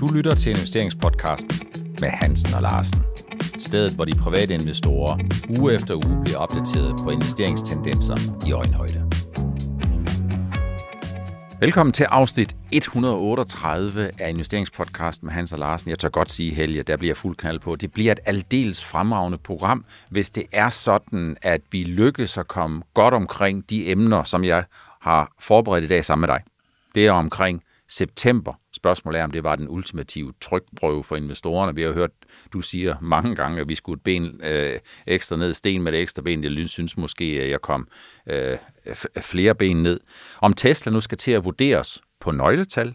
Du lytter til investeringspodcasten med Hansen og Larsen. Stedet, hvor de private investorer uge efter uge bliver opdateret på investeringstendenser i øjenhøjde. Velkommen til afsnit 138 af investeringspodcasten med Hans og Larsen. Jeg tør godt sige, Helge, der bliver fuld knald på. Det bliver et aldeles fremragende program, hvis det er sådan, at vi lykkes at komme godt omkring de emner, som jeg har forberedt i dag sammen med dig. Det er omkring september spørgsmålet er, om det var den ultimative trykprøve for investorerne. Vi har hørt, du siger mange gange, at vi skulle et ben øh, ekstra ned, sten med det ekstra ben. Jeg synes måske, at jeg kom øh, flere ben ned. Om Tesla nu skal til at vurderes på nøgletal,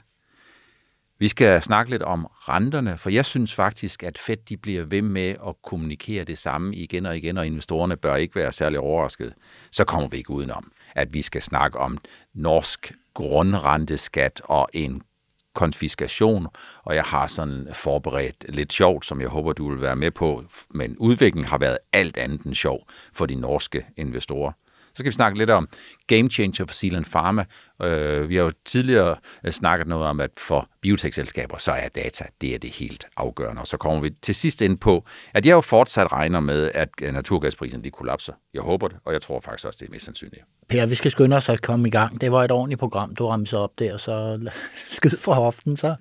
vi skal snakke lidt om renterne, for jeg synes faktisk, at Fed de bliver ved med at kommunikere det samme igen og igen, og investorerne bør ikke være særlig overrasket. Så kommer vi ikke udenom, at vi skal snakke om norsk grundrenteskat og en konfiskation, og jeg har sådan forberedt lidt sjovt, som jeg håber, du vil være med på, men udviklingen har været alt andet end sjov for de norske investorer. Så skal vi snakke lidt om game changer for Zealand Pharma. Øh, vi har jo tidligere øh, snakket noget om, at for biotekselskaber, så er data, det er det helt afgørende. Og så kommer vi til sidst ind på, at jeg jo fortsat regner med, at øh, naturgasprisen de kollapser. Jeg håber det, og jeg tror faktisk også, det er mest sandsynligt. Per, vi skal skynde os at komme i gang. Det var et ordentligt program, du ramte op der, så skyd for hoften, så.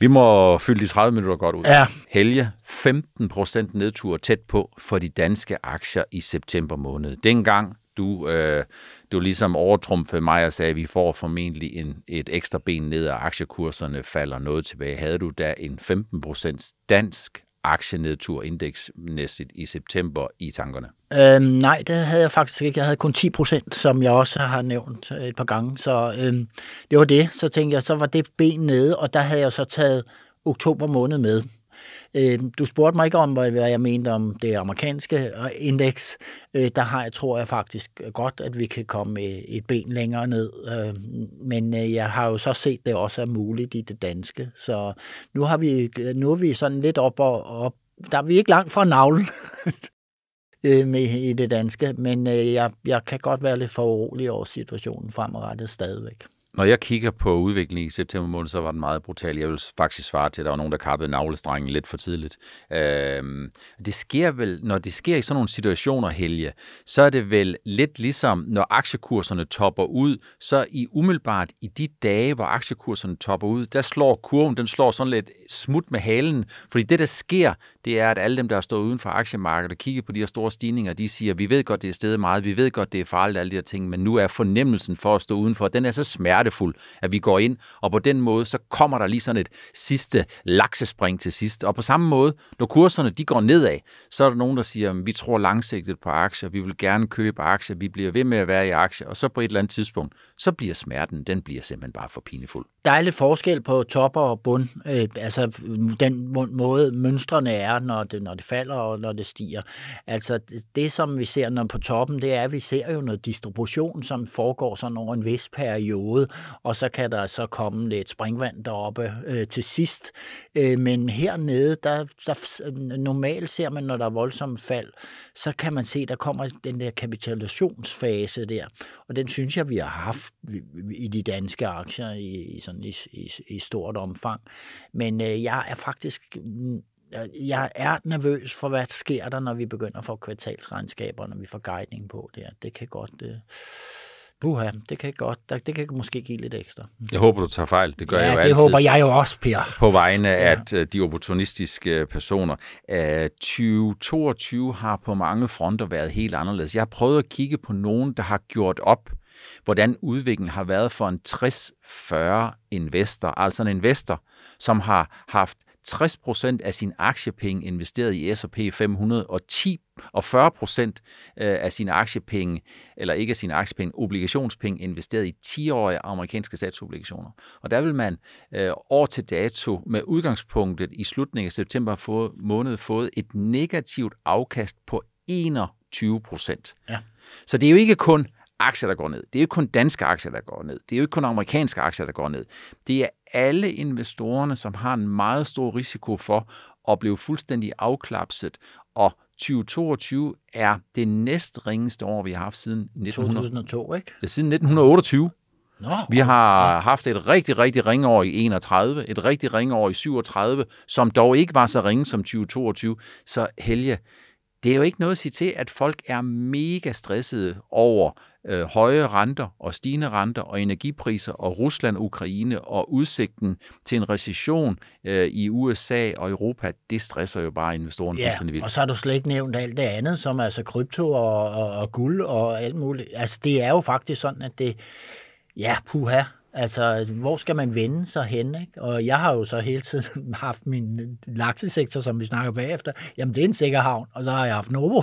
Vi må fylde de 30 minutter godt ud. Ja. Helge, 15 nedtur tæt på for de danske aktier i september måned. Dengang du, øh, du ligesom overtrumfede mig og sagde, at vi får formentlig en, et ekstra ben ned, og aktiekurserne falder noget tilbage. Havde du da en 15% dansk aktienedturindeks næstigt i september i tankerne? Øhm, nej, det havde jeg faktisk ikke. Jeg havde kun 10 som jeg også har nævnt øh, et par gange. Så øhm, det var det. Så tænkte jeg, så var det ben nede, og der havde jeg så taget oktober måned med. Øh, du spurgte mig ikke om, hvad jeg mente om det amerikanske øh, indeks. Øh, der har jeg, tror jeg faktisk øh, godt, at vi kan komme et ben længere ned. Øh, men øh, jeg har jo så set, at det også er muligt i det danske. Så nu, har vi, nu er vi sådan lidt op og op. Der er vi ikke langt fra navlen med, i det danske, men jeg, jeg kan godt være lidt for urolig over situationen fremadrettet stadigvæk. Når jeg kigger på udviklingen i september måned, så var den meget brutal. Jeg vil faktisk svare til, at der var nogen, der kappede navlestrengen lidt for tidligt. Øh, det sker vel, når det sker i sådan nogle situationer, Helge, så er det vel lidt ligesom, når aktiekurserne topper ud, så i umiddelbart i de dage, hvor aktiekurserne topper ud, der slår kurven, den slår sådan lidt smut med halen. Fordi det, der sker, det er, at alle dem, der har stået uden for aktiemarkedet og kigget på de her store stigninger, de siger, vi ved godt, det er stedet meget, vi ved godt, det er farligt, alle de her ting, men nu er fornemmelsen for at stå udenfor, den er så smert smertefuld, at vi går ind, og på den måde, så kommer der lige sådan et sidste laksespring til sidst. Og på samme måde, når kurserne de går nedad, så er der nogen, der siger, vi tror langsigtet på aktier, vi vil gerne købe aktier, vi bliver ved med at være i aktier, og så på et eller andet tidspunkt, så bliver smerten, den bliver simpelthen bare for pinefuld. Der er lidt forskel på topper og bund, øh, altså den måde mønstrene er, når det, når det falder og når det stiger. Altså det, som vi ser når på toppen, det er, at vi ser jo noget distribution, som foregår sådan over en vis periode, og så kan der så komme lidt springvand deroppe øh, til sidst. Øh, men hernede, der, der normalt ser man, når der er voldsomme fald, så kan man se, der kommer den der kapitalisationsfase der, og den synes jeg, vi har haft i de danske aktier i, i, sådan, i, i, i stort omfang. Men øh, jeg er faktisk øh, jeg er nervøs for, hvad sker der, når vi begynder at få kvartalsregnskaber, når vi får guidning på det. Det kan godt... Øh buha, det kan godt, det kan måske give lidt ekstra. Jeg håber, du tager fejl. Det gør ja, jeg jo det altid. håber jeg jo også, Per. På vegne af ja. At øh, de opportunistiske øh, personer. 2022 øh, har på mange fronter været helt anderledes. Jeg har prøvet at kigge på nogen, der har gjort op, hvordan udviklingen har været for en 60-40 investor, altså en investor, som har haft 60% af sin aktiepenge investeret i S&P 500 og 10 og 40 øh, af sine aktiepenge, eller ikke af sine aktiepenge, obligationspenge investeret i 10-årige amerikanske statsobligationer. Og der vil man øh, år til dato med udgangspunktet i slutningen af september fået, måned fået et negativt afkast på 21 Ja. Så det er jo ikke kun aktier, der går ned. Det er jo ikke kun danske aktier, der går ned. Det er jo ikke kun amerikanske aktier, der går ned. Det er alle investorerne, som har en meget stor risiko for at blive fuldstændig afklapset, og 2022 er det næst ringeste år, vi har haft siden 1902. 2002, ikke? Det er siden 1928. Nå, vi har haft et rigtig, rigtig ringe år i 31, et rigtig ringe år i 37, som dog ikke var så ringe som 2022. Så Helge, det er jo ikke noget at sige til, at folk er mega stressede over øh, høje renter og stigende renter og energipriser og Rusland, Ukraine og udsigten til en recession øh, i USA og Europa, det stresser jo bare investorerne ja, fuldstændig vildt. og så har du slet ikke nævnt alt det andet, som altså krypto og, og, og guld og alt muligt. Altså det er jo faktisk sådan, at det, ja puha, Altså, hvor skal man vende sig hen? Ikke? Og jeg har jo så hele tiden haft min laksesektor, som vi snakker bagefter. Jamen, det er en sikker havn. Og så har jeg haft Novo.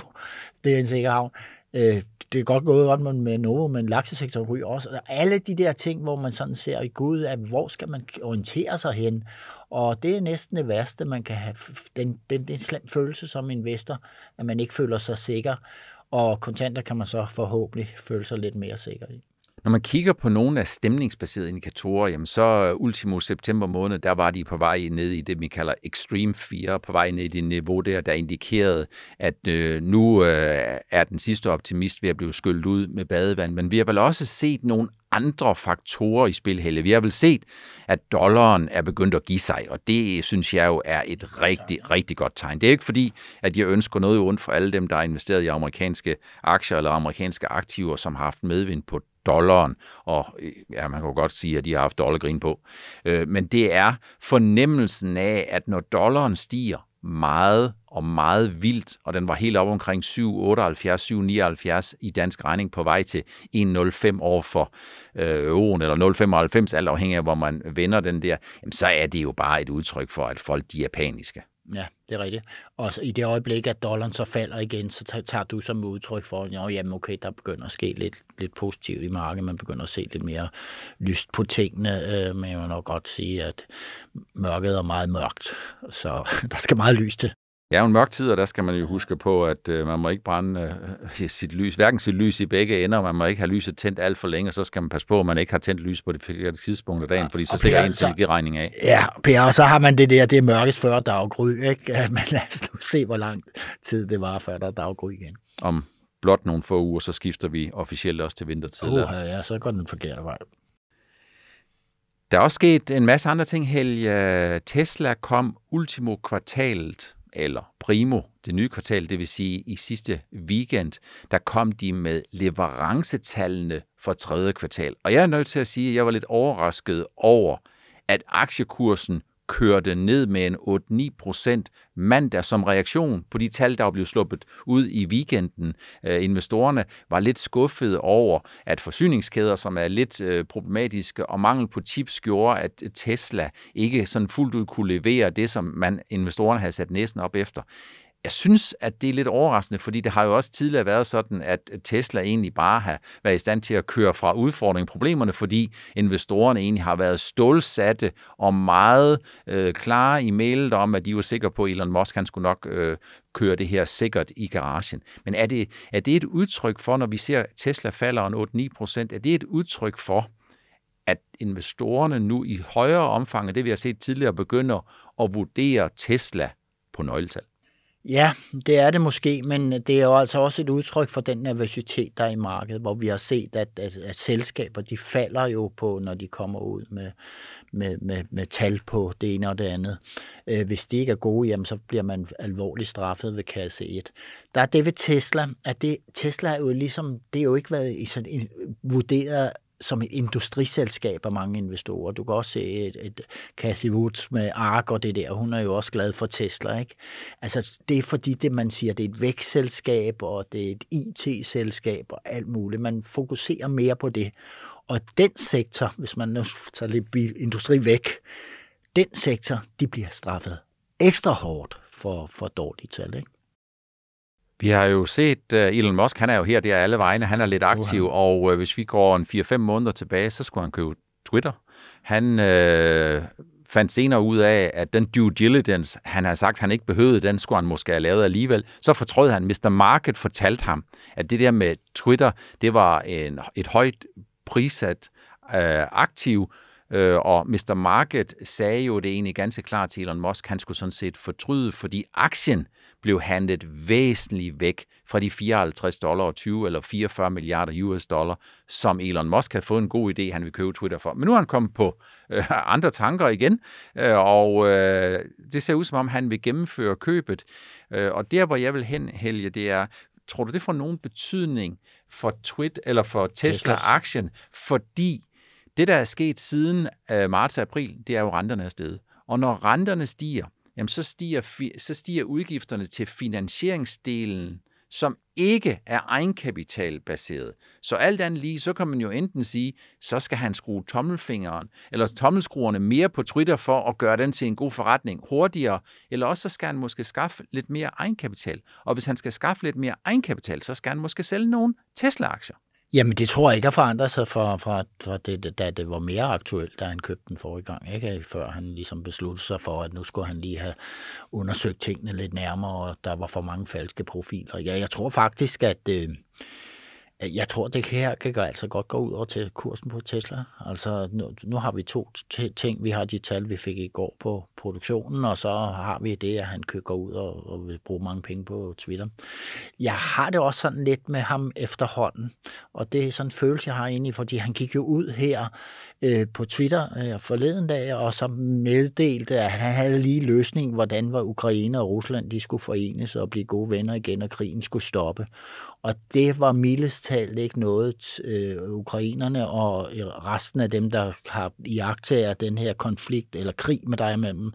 Det er en sikker havn. Øh, det er godt gået godt med Novo, men laksesektoren ryger også. Og altså, alle de der ting, hvor man sådan ser i Gud, at hvor skal man orientere sig hen? Og det er næsten det værste, man kan have. Den, den, den slem følelse som investor, at man ikke føler sig sikker. Og kontanter kan man så forhåbentlig føle sig lidt mere sikker i. Når man kigger på nogle af stemningsbaserede indikatorer, jamen så øh, ultimo september måned, der var de på vej ned i det, vi kalder extreme fear, på vej ned i det niveau der, der indikerede, at øh, nu øh, er den sidste optimist ved at blive skyllet ud med badevand. Men vi har vel også set nogle andre faktorer i spil, Helle. Vi har vel set, at dollaren er begyndt at give sig, og det synes jeg jo er et rigtig, rigtig godt tegn. Det er ikke fordi, at jeg ønsker noget ondt for alle dem, der har investeret i amerikanske aktier eller amerikanske aktiver, som har haft medvind på dollaren, og ja, man kan godt sige, at de har haft dollargrin på. Øh, men det er fornemmelsen af, at når dollaren stiger meget og meget vildt, og den var helt op omkring 7,78, 7,79 i dansk regning på vej til 1,05 over for øh, eller 0,95, alt afhængig af, hvor man vender den der, jamen, så er det jo bare et udtryk for, at folk de er paniske. Ja, det er rigtigt. Og i det øjeblik, at dollaren så falder igen, så tager du som udtryk for, at jamen, okay, der begynder at ske lidt, lidt positivt i markedet, man begynder at se lidt mere lyst på tingene, øh, men jeg må nok godt sige, at mørket er meget mørkt, så der skal meget lys til. Ja, en mørk tid, og der skal man jo huske på, at øh, man må ikke brænde øh, sit lys, hverken sit lys i begge ender, man må ikke have lyset tændt alt for længe, og så skal man passe på, at man ikke har tændt lys på det forkerte tidspunkt af dagen, ja, fordi så stikker ens regning af. Ja, Per, og så har man det der, det er mørkest før daggry, ikke? Men lad os nu se, hvor lang tid det var, før der er daggry igen. Om blot nogle få uger, så skifter vi officielt også til vintertid. Uh, ja, så går den forkerte vej. Der er også sket en masse andre ting, Helge. Tesla kom ultimo kvartalet eller primo det nye kvartal, det vil sige i sidste weekend, der kom de med leverancetallene for tredje kvartal. Og jeg er nødt til at sige, at jeg var lidt overrasket over, at aktiekursen kørte ned med en 8-9 procent mandag som reaktion på de tal, der blev sluppet ud i weekenden. Øh, investorerne var lidt skuffede over, at forsyningskæder, som er lidt øh, problematiske, og mangel på chips gjorde, at Tesla ikke sådan fuldt ud kunne levere det, som man investorerne havde sat næsten op efter jeg synes, at det er lidt overraskende, fordi det har jo også tidligere været sådan, at Tesla egentlig bare har været i stand til at køre fra udfordringen problemerne, fordi investorerne egentlig har været stålsatte og meget øh, klare i mailet om, at de var sikre på, at Elon Musk han skulle nok øh, køre det her sikkert i garagen. Men er det, er det et udtryk for, når vi ser Tesla falder en 8-9 procent, er det et udtryk for, at investorerne nu i højere omfang, end det vi har set tidligere, begynder at vurdere Tesla på nøgletal? Ja, det er det måske, men det er jo altså også et udtryk for den nervøsitet, der er i markedet, hvor vi har set, at, at, at selskaber de falder jo på, når de kommer ud med, med, med, med tal på det ene og det andet. Øh, hvis de ikke er gode, jamen, så bliver man alvorligt straffet ved kasse 1. Der er det ved Tesla, at det, Tesla er jo ligesom, det er jo ikke været i sådan, en, vurderet som et industriselskab af mange investorer. Du kan også se et, et Cathy Woods med ARK og det der. Hun er jo også glad for Tesla, ikke? Altså, det er fordi, det man siger, det er et vækstselskab, og det er et IT-selskab og alt muligt. Man fokuserer mere på det. Og den sektor, hvis man nu tager lidt industri væk, den sektor, de bliver straffet ekstra hårdt for, for dårlige tal, ikke? Vi har jo set uh, Elon Musk, han er jo her der alle vegne, han er lidt aktiv, uh-huh. og uh, hvis vi går en 4-5 måneder tilbage, så skulle han købe Twitter. Han uh, fandt senere ud af, at den due diligence, han har sagt, han ikke behøvede, den skulle han måske have lavet alligevel. Så fortrød han. Mr. Market fortalte ham, at det der med Twitter, det var en, et højt prissat uh, aktiv, Øh, og Mr. Market sagde jo det egentlig ganske klart til Elon Musk, han skulle sådan set fortryde, fordi aktien blev handlet væsentligt væk fra de 54 dollar og 20 eller 44 milliarder US dollar, som Elon Musk havde fået en god idé, han ville købe Twitter for. Men nu er han kommet på øh, andre tanker igen, øh, og øh, det ser ud som om, han vil gennemføre købet. Øh, og der, hvor jeg vil hen, Helge, det er, tror du, det får nogen betydning for Twitter eller for Tesla-aktien, fordi det, der er sket siden øh, marts og april, det er jo renterne er steget. Og når renterne stiger, jamen så stiger, så stiger udgifterne til finansieringsdelen, som ikke er egenkapitalbaseret. Så alt andet lige, så kan man jo enten sige, så skal han skrue tommelfingeren, eller tommelskruerne mere på Twitter for at gøre den til en god forretning hurtigere, eller også så skal han måske skaffe lidt mere egenkapital. Og hvis han skal skaffe lidt mere egenkapital, så skal han måske sælge nogle Tesla-aktier. Jamen, det tror jeg ikke har forandret sig fra, fra, fra det, da det var mere aktuelt, da han købte den forrige gang, ikke? før han ligesom besluttede sig for, at nu skulle han lige have undersøgt tingene lidt nærmere, og der var for mange falske profiler. Ja, jeg tror faktisk, at... Øh, jeg tror, det her kan altså godt gå ud over til kursen på Tesla. Altså, nu, nu har vi to ting. Vi har de tal, vi fik i går på, produktionen, og så har vi det, at han køber ud og, og vil bruge mange penge på Twitter. Jeg har det også sådan lidt med ham efterhånden, og det er sådan en følelse, jeg har egentlig, fordi han gik jo ud her øh, på Twitter øh, forleden dag, og så meddelte, at han havde lige løsning, hvordan var Ukraine og Rusland, de skulle forenes og blive gode venner igen, og krigen skulle stoppe. Og det var mildest talt ikke noget, øh, ukrainerne og resten af dem, der har iagtager den her konflikt eller krig med dig imellem,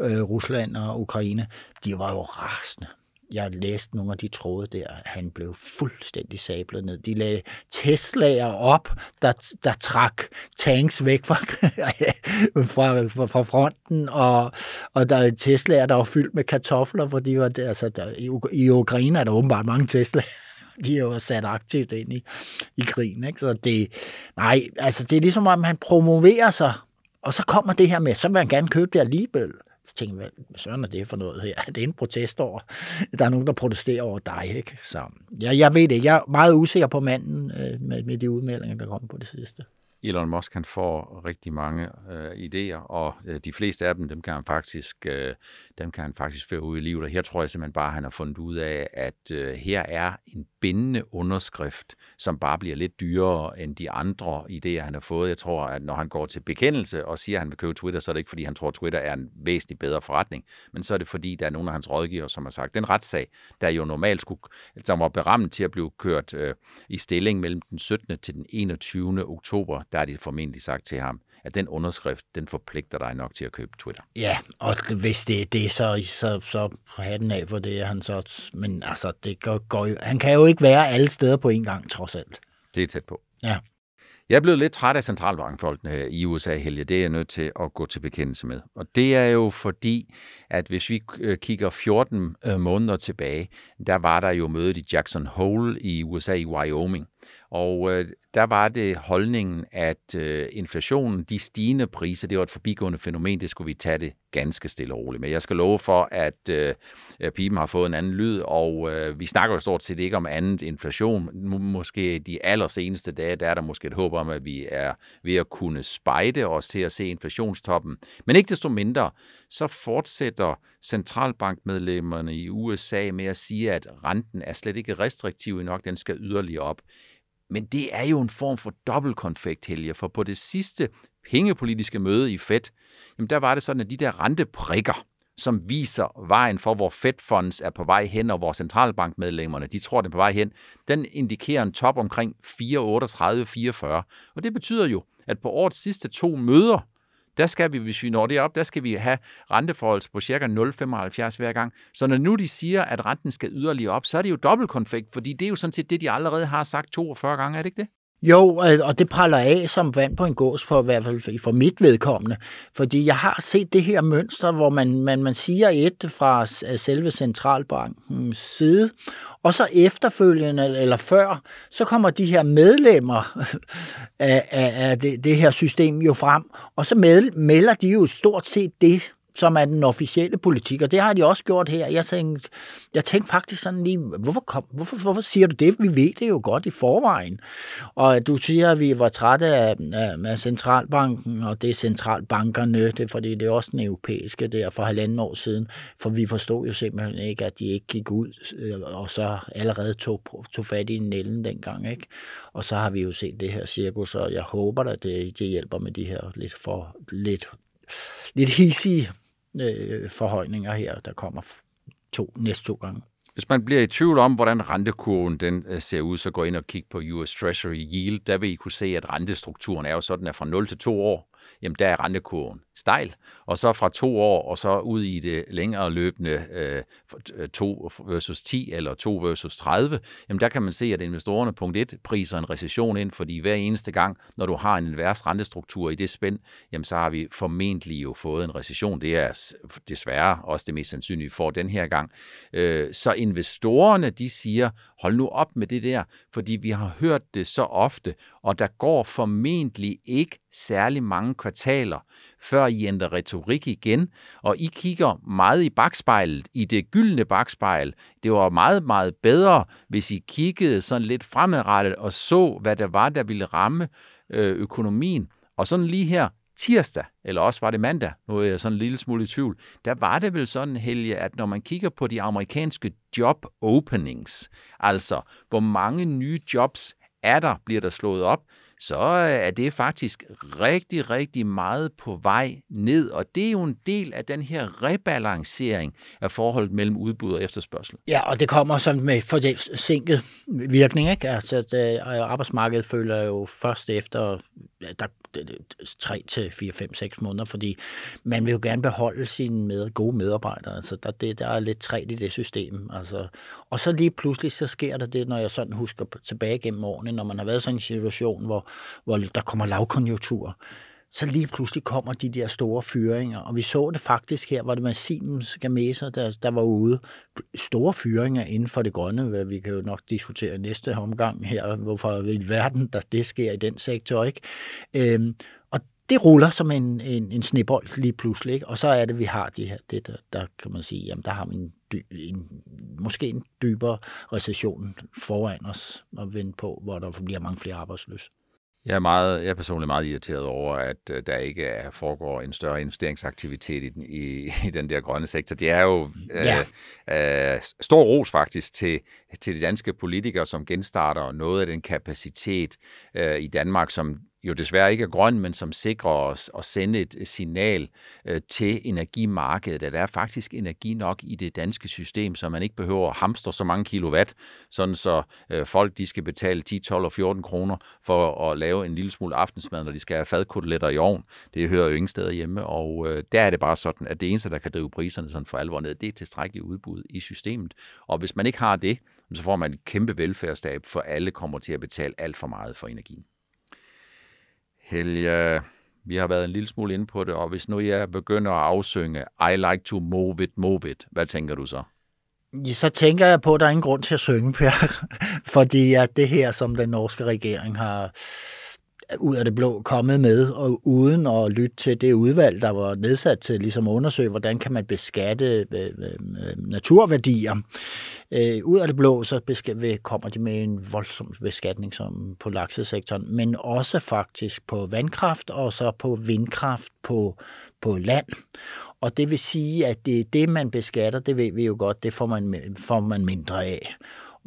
øh, Rusland og Ukraine, de var jo rasende. Jeg læste nogle af de tråde der. Han blev fuldstændig sablet ned. De lagde Tesla'er op, der, der trak tanks væk fra, fra, fra, fra fronten, og, og der er Tesla'er, der var fyldt med kartofler, fordi de var der, altså, der, i, i Ukraine er der åbenbart mange Tesla'er de er jo sat aktivt ind i, i krigen. Ikke? Så det, nej, altså det er ligesom, om han promoverer sig og så kommer det her med, så vil man gerne købe det alligevel. Så tænker jeg, hvad søren er det for noget her? Det Er en protest over? Der er nogen, der protesterer over dig, ikke? Så ja, jeg ved det. Jeg er meget usikker på manden øh, med, med de udmeldinger, der kom på det sidste. Elon Musk han får rigtig mange øh, idéer, og øh, de fleste af dem, dem kan han faktisk, øh, dem kan han faktisk føre ud i livet. Og her tror jeg simpelthen bare, at han har fundet ud af, at øh, her er en bindende underskrift, som bare bliver lidt dyrere end de andre idéer, han har fået. Jeg tror, at når han går til bekendelse og siger, at han vil købe Twitter, så er det ikke, fordi han tror, at Twitter er en væsentlig bedre forretning, men så er det, fordi der er nogle af hans rådgivere, som har sagt, den retssag, der jo normalt skulle, som var berammet til at blive kørt øh, i stilling mellem den 17. til den 21. oktober der har de formentlig sagt til ham, at den underskrift, den forpligter dig nok til at købe Twitter. Ja, og hvis det er det, så, så, så den af for det, han så... Men altså, det går, går, han kan jo ikke være alle steder på en gang, trods alt. Det er tæt på. Ja. Jeg er blevet lidt træt af centralbankfolkene øh, i USA, Helge. Det er jeg nødt til at gå til bekendelse med. Og det er jo fordi, at hvis vi øh, kigger 14 øh, måneder tilbage, der var der jo mødet i Jackson Hole i USA i Wyoming. Og øh, der var det holdningen, at øh, inflationen, de stigende priser, det var et forbigående fænomen, det skulle vi tage det ganske stille og roligt med. Jeg skal love for, at øh, pipen har fået en anden lyd, og øh, vi snakker jo stort set ikke om andet inflation. måske de allerseneste dage, der er der måske et håb om, at vi er ved at kunne spejde os til at se inflationstoppen. Men ikke desto mindre, så fortsætter centralbankmedlemmerne i USA med at sige, at renten er slet ikke restriktiv nok, den skal yderligere op. Men det er jo en form for dobbeltkonfekt, Helge, for på det sidste pengepolitiske møde i Fed, jamen der var det sådan, at de der renteprikker, som viser vejen for, hvor Fed Funds er på vej hen, og hvor centralbankmedlemmerne, de tror, den er på vej hen, den indikerer en top omkring 4,38-4,40. Og det betyder jo, at på årets sidste to møder, der skal vi, hvis vi når det op, der skal vi have renteforhold på ca. 0,75 hver gang. Så når nu de siger, at renten skal yderligere op, så er det jo dobbeltkonfekt, fordi det er jo sådan set det, de allerede har sagt 42 gange, er det ikke det? Jo, øh, og det praller af som vand på en gås, for i hvert fald for mit vedkommende. Fordi jeg har set det her mønster, hvor man, man, man siger et fra øh, selve centralbankens side, og så efterfølgende eller før, så kommer de her medlemmer af, af, af det, det her system jo frem, og så med, melder de jo stort set det, som er den officielle politik, og det har de også gjort her. Jeg tænkte, jeg tænkte faktisk sådan lige, hvorfor, kom, hvorfor, hvorfor siger du det? Vi ved det jo godt i forvejen. Og du siger, at vi var trætte af, af centralbanken, og det er centralbankerne, det, fordi det er også den europæiske der for halvanden år siden, for vi forstod jo simpelthen ikke, at de ikke gik ud, øh, og så allerede tog, tog fat i nælden dengang. Ikke? Og så har vi jo set det her cirkus, og jeg håber da, det, det hjælper med de her lidt for lidt lidt hissige øh, forhøjninger her, der kommer to, næste to gange. Hvis man bliver i tvivl om, hvordan rentekurven den øh, ser ud, så gå ind og kig på US Treasury Yield. Der vil I kunne se, at rentestrukturen er jo sådan, at fra 0 til 2 år, jamen der er rentekurven stejl, og så fra to år og så ud i det længere løbende øh, 2 øh, versus 10 eller 2 versus 30, jamen der kan man se, at investorerne punkt 1 priser en recession ind, fordi hver eneste gang, når du har en invers rentestruktur i det spænd, jamen så har vi formentlig jo fået en recession. Det er desværre også det mest sandsynlige for den her gang. Øh, så investorerne, de siger, hold nu op med det der, fordi vi har hørt det så ofte, og der går formentlig ikke særlig mange kvartaler, før I ændrer retorik igen, og I kigger meget i bagspejlet, i det gyldne bagspejl. Det var meget, meget bedre, hvis I kiggede sådan lidt fremadrettet og så, hvad der var, der ville ramme øh, økonomien. Og sådan lige her, tirsdag, eller også var det mandag, nu er jeg sådan en lille smule i tvivl, der var det vel sådan, Helge, at når man kigger på de amerikanske job openings, altså hvor mange nye jobs er der, bliver der slået op, så øh, er det faktisk rigtig, rigtig meget på vej ned, og det er jo en del af den her rebalancering af forholdet mellem udbud og efterspørgsel. Ja, og det kommer som med forsinket virkning, ikke? Altså, at, øh, arbejdsmarkedet føler jo først efter, at der 3 øh, til 4, 5, 6 måneder, fordi man vil jo gerne beholde sine med, gode medarbejdere. Altså, der, det, der er lidt træt i det system. Altså. Og så lige pludselig, så sker der det, når jeg sådan husker tilbage gennem årene, når man har været sådan en situation, hvor, hvor der kommer lavkonjunktur så lige pludselig kommer de der store fyringer, og vi så det faktisk her, hvor det var Siemens Gameser, der, der var ude. Store fyringer inden for det grønne, hvad vi kan jo nok diskutere næste omgang her, hvorfor i verden der det sker i den sektor, ikke? Øhm, og det ruller som en, en, en snebold lige pludselig, ikke? og så er det, vi har det her, det der, der kan man sige, jamen der har vi en, dy, en, måske en dybere recession foran os at vende på, hvor der bliver mange flere arbejdsløse. Jeg er, meget, jeg er personligt meget irriteret over, at øh, der ikke er, foregår en større investeringsaktivitet i, den, i, i den der grønne sektor. Det er jo ja. øh, øh, stor ros faktisk til til de danske politikere, som genstarter noget af den kapacitet øh, i Danmark, som jo desværre ikke er grøn, men som sikrer os at sende et signal øh, til energimarkedet, at der er faktisk energi nok i det danske system, så man ikke behøver at hamstre så mange kilowatt, sådan så øh, folk de skal betale 10, 12 og 14 kroner for at lave en lille smule aftensmad, når de skal have fadkoteletter i ovn. Det hører jo ingen steder hjemme, og øh, der er det bare sådan, at det eneste, der kan drive priserne sådan for alvor ned, det er tilstrækkeligt udbud i systemet. Og hvis man ikke har det, så får man et kæmpe velfærdsstab, for alle kommer til at betale alt for meget for energien. Helge, vi har været en lille smule inde på det, og hvis nu jeg begynder at afsynge I like to move it, move it, hvad tænker du så? Så tænker jeg på, at der er ingen grund til at synge, Per, fordi at det her, som den norske regering har, ud af det blå kommet med, og uden at lytte til det udvalg, der var nedsat til ligesom at undersøge, hvordan kan man beskatte øh, øh, øh, naturværdier. ud af det blå, så kommer de med en voldsom beskatning som på laksesektoren, men også faktisk på vandkraft og så på vindkraft på, på land. Og det vil sige, at det det, man beskatter, det ved vi jo godt, det får man, får man mindre af.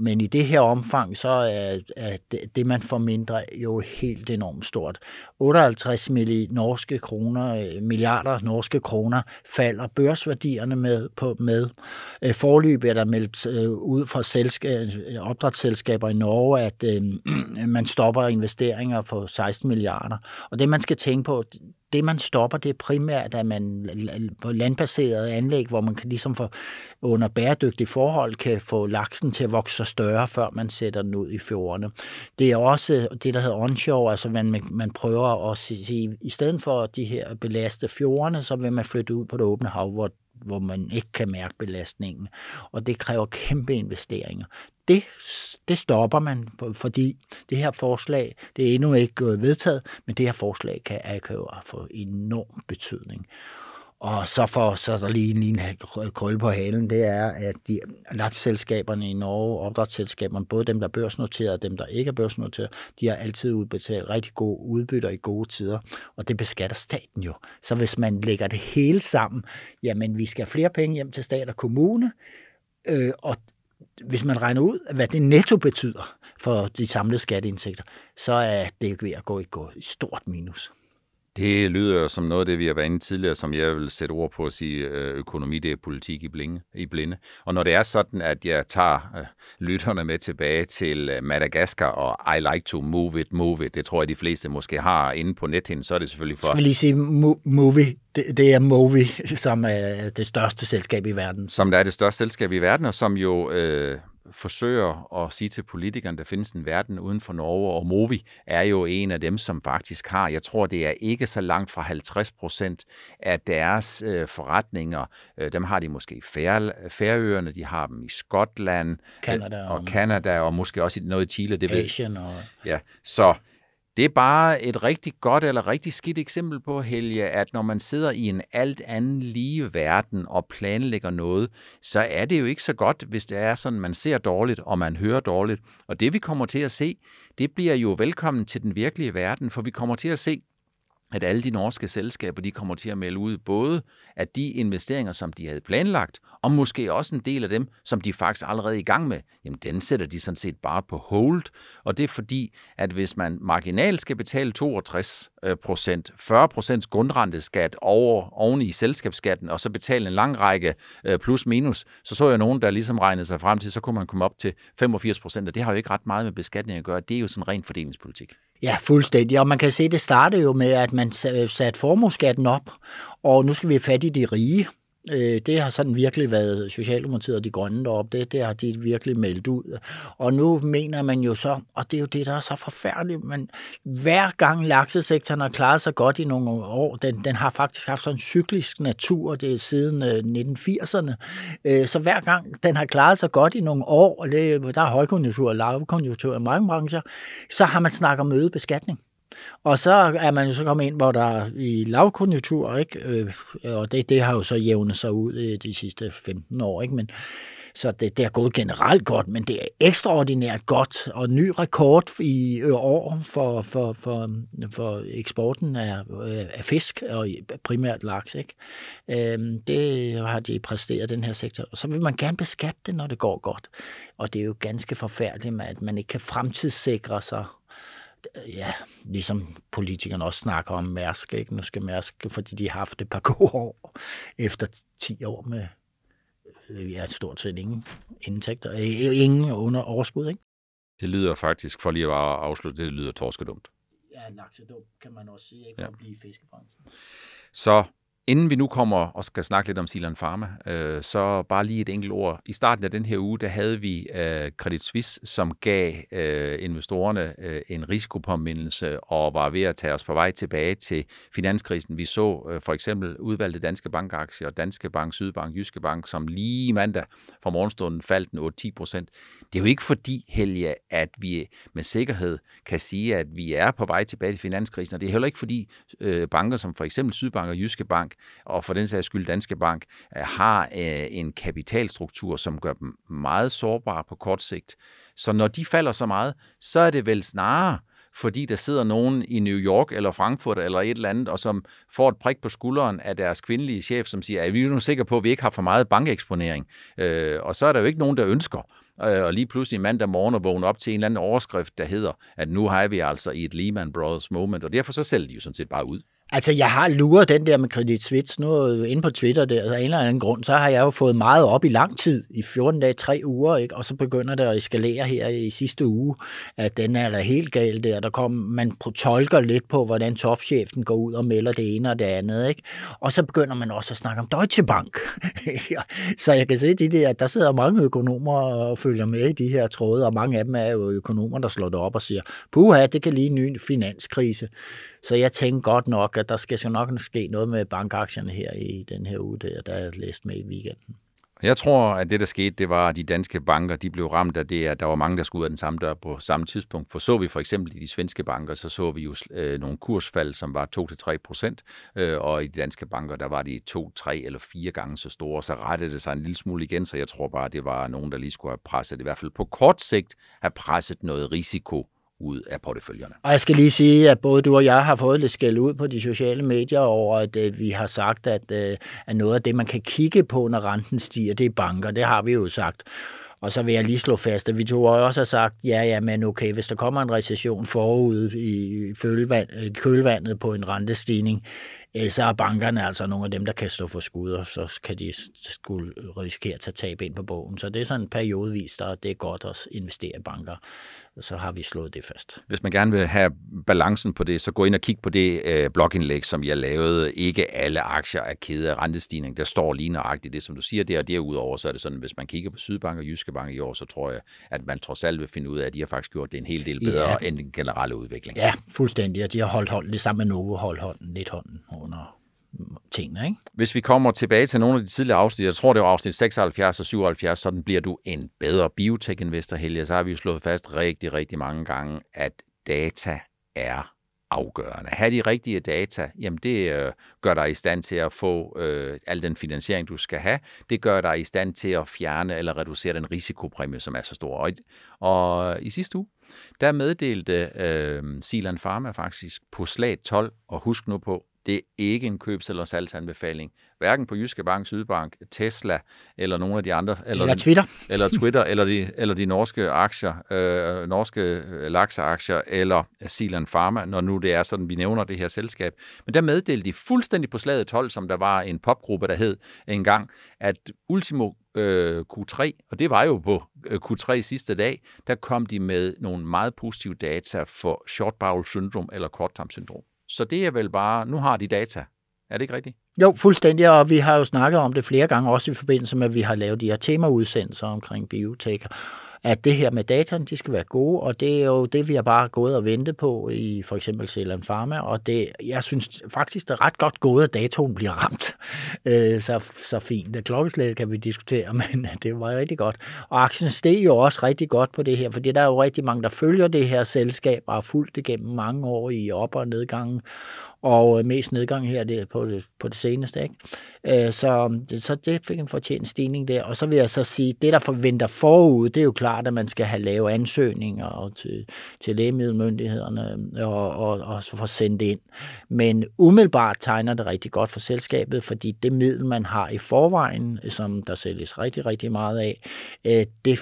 Men i det her omfang, så er, er det, man får mindre, jo helt enormt stort. 58 milli norske kroner, øh, milliarder norske kroner falder børsværdierne med. På, med. Øh, Forløb er der meldt øh, ud fra selskab, opdrætsselskaber i Norge, at øh, man stopper investeringer for 16 milliarder. Og det, man skal tænke på, det, man stopper, det er primært, at man på landbaserede anlæg, hvor man kan ligesom få, under bæredygtige forhold kan få laksen til at vokse sig større, før man sætter den ud i fjordene. Det er også øh, det, der hedder onshore, altså man, man prøver at sige, i stedet for de her belaste fjordene, så vil man flytte ud på det åbne hav, hvor hvor man ikke kan mærke belastningen. Og det kræver kæmpe investeringer. Det, det stopper man, fordi det her forslag, det er endnu ikke vedtaget, men det her forslag kan, kan jo få enorm betydning. Og så for så der lige, lige en krølle på halen, det er, at de laksselskaberne i Norge, opdragsselskaberne, både dem, der er børsnoteret og dem, der ikke er børsnoteret, de har altid udbetalt rigtig gode udbytter i gode tider, og det beskatter staten jo. Så hvis man lægger det hele sammen, jamen vi skal have flere penge hjem til stat og kommune, øh, og hvis man regner ud, hvad det netto betyder for de samlede skatteindtægter, så er det ved at gå i stort minus. Det lyder som noget af det, vi har været inde tidligere, som jeg vil sætte ord på at sige, øh, økonomi det er politik i blinde. I blinde. Og når det er sådan, at jeg tager øh, lytterne med tilbage til øh, Madagaskar og I like to move it, move it, det tror jeg de fleste måske har inde på nethinden, så er det selvfølgelig for... Skal vi lige sige movie? Det, det er Movi, som er det største selskab i verden. Som der er det største selskab i verden, og som jo øh, forsøger at sige til politikerne, der findes en verden uden for Norge, og Movi er jo en af dem, som faktisk har, jeg tror, det er ikke så langt fra 50 procent af deres øh, forretninger. Øh, dem har de måske i Fær- Færøerne, de har dem i Skotland øh, Canada, øh, og Kanada, og, måske også noget i Chile. Det Asien ved. og... Ja, så det er bare et rigtig godt eller rigtig skidt eksempel på, Helge, at når man sidder i en alt anden lige verden og planlægger noget, så er det jo ikke så godt, hvis det er sådan, man ser dårligt og man hører dårligt. Og det vi kommer til at se, det bliver jo velkommen til den virkelige verden, for vi kommer til at se at alle de norske selskaber, de kommer til at melde ud både at de investeringer, som de havde planlagt, og måske også en del af dem, som de faktisk allerede er i gang med, jamen den sætter de sådan set bare på hold. Og det er fordi, at hvis man marginalt skal betale 62 øh, procent, 40 procents grundrenteskat over, oven i selskabsskatten, og så betale en lang række øh, plus minus, så så jeg nogen, der ligesom regnede sig frem til, så kunne man komme op til 85 procent, og det har jo ikke ret meget med beskatning at gøre. Det er jo sådan ren fordelingspolitik. Ja, fuldstændig. Og man kan se, det startede jo med, at man satte formueskatten op, og nu skal vi have fat i de rige. Øh, det har sådan virkelig været Socialdemokratiet og de grønne deroppe, det, det har de virkelig meldt ud. Og nu mener man jo så, og det er jo det, der er så forfærdeligt, men hver gang laksesektoren har klaret sig godt i nogle år, den, den har faktisk haft sådan en cyklisk natur, det er siden øh, 1980'erne, øh, så hver gang den har klaret sig godt i nogle år, og det, der er højkonjunktur og lavkonjunktur i mange brancher, så har man snakket om øget beskatning. Og så er man jo så kommet ind, hvor der er i lavkonjunktur, ikke? Øh, og det, det har jo så jævnet sig ud øh, de sidste 15 år, ikke? men så det, det er gået generelt godt, men det er ekstraordinært godt, og ny rekord i øh, år for, for, for, for eksporten af, af fisk, og primært laks. Ikke? Øhm, det har de præsteret, den her sektor. Og så vil man gerne beskatte det, når det går godt. Og det er jo ganske forfærdeligt, at man ikke kan fremtidssikre sig ja, ligesom politikerne også snakker om Mærsk, ikke? nu skal Mærsk, fordi de har haft et par gode år efter 10 år med øh, ja, stort set ingen indtægter, øh, ingen under overskud. Ikke? Det lyder faktisk, for lige at afslutte, det lyder torskedumt. Ja, laksedumt kan man også sige, ikke? ja. at blive fiskebranchen. Så Inden vi nu kommer og skal snakke lidt om Silan Pharma, øh, så bare lige et enkelt ord. I starten af den her uge, der havde vi øh, Credit Suisse, som gav øh, investorerne øh, en risikopåmindelse og var ved at tage os på vej tilbage til finanskrisen. Vi så øh, for eksempel udvalgte danske bankaktier, Danske Bank, Sydbank, Jyske Bank, som lige mandag fra morgenstunden faldt den 8-10 procent. Det er jo ikke fordi, Helge, at vi med sikkerhed kan sige, at vi er på vej tilbage til finanskrisen, og det er heller ikke fordi øh, banker som for eksempel Sydbank og Jyske Bank og for den sags skyld Danske Bank, øh, har øh, en kapitalstruktur, som gør dem meget sårbare på kort sigt. Så når de falder så meget, så er det vel snarere, fordi der sidder nogen i New York eller Frankfurt eller et eller andet, og som får et prik på skulderen af deres kvindelige chef, som siger, er vi nu sikre på, at vi ikke har for meget bankeksponering? Øh, og så er der jo ikke nogen, der ønsker øh, og lige pludselig mandag morgen og vågne op til en eller anden overskrift, der hedder, at nu har vi altså i et Lehman Brothers moment, og derfor så sælger de jo sådan set bare ud. Altså, jeg har luret den der med Credit Suisse nu øh, inde på Twitter der, altså af en eller anden grund, så har jeg jo fået meget op i lang tid, i 14 dage, 3 uger, ikke? og så begynder det at eskalere her i sidste uge, at den er da helt gal der, der kom, man tolker lidt på, hvordan topchefen går ud og melder det ene og det andet, ikke? og så begynder man også at snakke om Deutsche Bank. så jeg kan se, de der, der sidder mange økonomer og følger med i de her tråde, og mange af dem er jo økonomer, der slår det op og siger, puha, det kan lige en ny finanskrise. Så jeg tænkte godt nok, at der skal så nok ske noget med bankaktierne her i den her uge, der, der er læst med i weekenden. Jeg tror, at det, der skete, det var, at de danske banker de blev ramt af det, at der var mange, der skulle ud af den samme dør på samme tidspunkt. For så vi for eksempel i de svenske banker, så så vi jo øh, nogle kursfald, som var 2-3 procent, øh, og i de danske banker, der var de 2, 3 eller 4 gange så store, så rettede det sig en lille smule igen, så jeg tror bare, det var nogen, der lige skulle have presset, i hvert fald på kort sigt, have presset noget risiko ud af porteføljerne. Og jeg skal lige sige, at både du og jeg har fået lidt skæld ud på de sociale medier over, at øh, vi har sagt, at, øh, at noget af det, man kan kigge på, når renten stiger, det er banker. Det har vi jo sagt. Og så vil jeg lige slå fast, at vi to også har sagt, ja, ja, men okay, hvis der kommer en recession forud i kølvandet på en rentestigning, så er bankerne altså nogle af dem, der kan stå for skud, og så kan de skulle risikere at tage tab ind på bogen. Så det er sådan periodevis, der det er godt at investere i banker. Så har vi slået det fast. Hvis man gerne vil have balancen på det, så gå ind og kig på det øh, blogindlæg, som jeg lavede. Ikke alle aktier er kede af rentestigning. Der står lige nøjagtigt det, som du siger der. Og derudover så er det sådan, at hvis man kigger på Sydbank og Jyske Bank i år, så tror jeg, at man trods alt vil finde ud af, at de har faktisk gjort det en hel del bedre ja. end den generelle udvikling. Ja, fuldstændig. Og de har holdt hånden. Det samme med Novo holdt hånden, lidt hånden under tingene. Ikke? Hvis vi kommer tilbage til nogle af de tidligere afsnit, jeg tror det var afsnit 76 og 77, sådan bliver du en bedre biotech-investor, Helge, så har vi jo slået fast rigtig, rigtig mange gange, at data er afgørende. Ha' de rigtige data, jamen det øh, gør dig i stand til at få øh, al den finansiering, du skal have. Det gør dig i stand til at fjerne eller reducere den risikopræmie, som er så stor. Og, og i sidste uge, der meddelte øh, Silan Pharma faktisk på slag 12, og husk nu på, det er ikke en købs- eller salgsanbefaling. Hverken på Jyske Bank, Sydbank, Tesla eller nogle af de andre. Eller, eller Twitter. Eller Twitter, eller de, eller de norske aktier, øh, norske øh, lakseaktier, eller Silan øh, Pharma, når nu det er sådan, vi nævner det her selskab. Men der meddelte de fuldstændig på slaget 12, som der var en popgruppe, der hed engang, at Ultimo øh, Q3, og det var jo på øh, Q3 sidste dag, der kom de med nogle meget positive data for short bowel syndrom eller kort syndrom. Så det er vel bare, nu har de data. Er det ikke rigtigt? Jo, fuldstændig, og vi har jo snakket om det flere gange, også i forbindelse med, at vi har lavet de her temaudsendelser omkring bioteker at det her med dataen, de skal være gode, og det er jo det, vi har bare gået og ventet på i for eksempel Zealand Pharma, og det, jeg synes faktisk, det er ret godt gået, at datoen bliver ramt. Øh, så, så fint. Det klokkeslæde kan vi diskutere, men det var rigtig godt. Og aktien steg jo også rigtig godt på det her, fordi der er jo rigtig mange, der følger det her selskab og har fulgt det gennem mange år i op- og nedgangen, og øh, mest nedgang her det på, det, på det seneste. Ikke? Øh, så, um, så det fik en fortjent stigning der. Og så vil jeg så sige, det der forventer forud, det er jo klart, at man skal have lave ansøgninger og til, til lægemiddelmyndighederne øh, og, og, og så få sendt ind. Men umiddelbart tegner det rigtig godt for selskabet, fordi det middel, man har i forvejen, som der sælges rigtig, rigtig meget af, øh, det,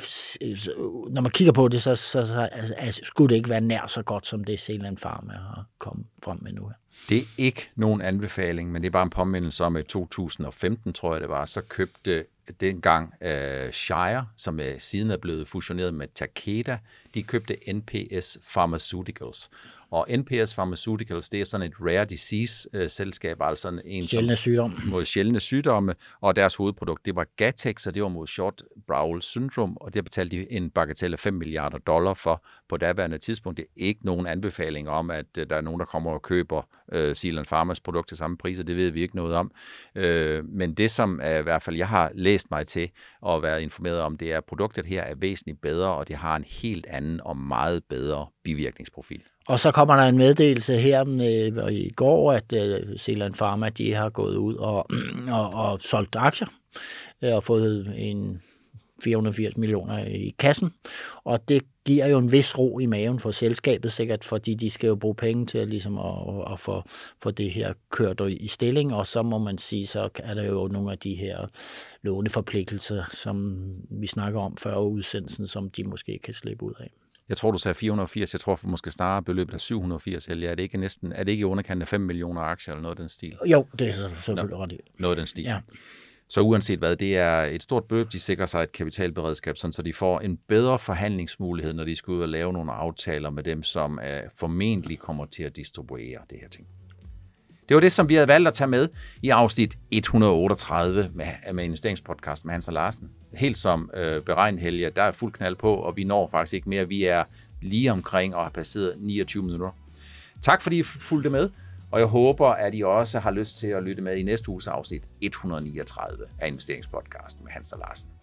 når man kigger på det, så, så, så altså, skulle det ikke være nær så godt, som det Zealand Pharma har kommet frem med nu her. Det er ikke nogen anbefaling, men det er bare en påmindelse om, at 2015, tror jeg det var, så købte dengang uh, Shire, som er øh, siden er blevet fusioneret med Takeda, de købte NPS Pharmaceuticals. Og NPS Pharmaceuticals, det er sådan et rare disease-selskab, øh, altså en sjældne som, sygdom. mod sjældne sygdomme, og deres hovedprodukt, det var Gatex, og det var mod short bowel syndrome, og det betalte de en bagatelle af 5 milliarder dollar for på daværende tidspunkt. Det er ikke nogen anbefaling om, at øh, der er nogen, der kommer og køber øh, Zealand Pharmas produkt til samme og det ved vi ikke noget om. Øh, men det, som er, i hvert fald jeg har læst mig til og været informeret om, det er, at produktet her er væsentligt bedre, og det har en helt anden og meget bedre bivirkningsprofil. Og så kommer der en meddelelse her øh, i går, at øh, Pharma de har gået ud og, og, og solgt aktier øh, og fået en 480 millioner i kassen. Og det giver jo en vis ro i maven for selskabet sikkert, fordi de skal jo bruge penge til ligesom at, at få, få det her kørt i stilling, og så må man sige, så er der jo nogle af de her låneforpligtelser, som vi snakker om før udsendelsen, som de måske kan slippe ud af jeg tror, du sagde 480, jeg tror for måske snarere beløbet er 780, eller er det ikke næsten, er det ikke underkant af 5 millioner aktier eller noget af den stil? Jo, det er selvfølgelig Nå, ret Noget af den stil. Ja. Så uanset hvad, det er et stort beløb, de sikrer sig et kapitalberedskab, sådan så de får en bedre forhandlingsmulighed, når de skal ud og lave nogle aftaler med dem, som er øh, formentlig kommer til at distribuere det her ting. Det var det, som vi havde valgt at tage med i afsnit 138 med, med investeringspodcast med Hans og Larsen helt som øh, beregnet der er fuld knald på, og vi når faktisk ikke mere. Vi er lige omkring og har passeret 29 minutter. Tak fordi I fulgte med, og jeg håber, at I også har lyst til at lytte med i næste uges afsnit 139 af investeringspodcasten med Hans og Larsen.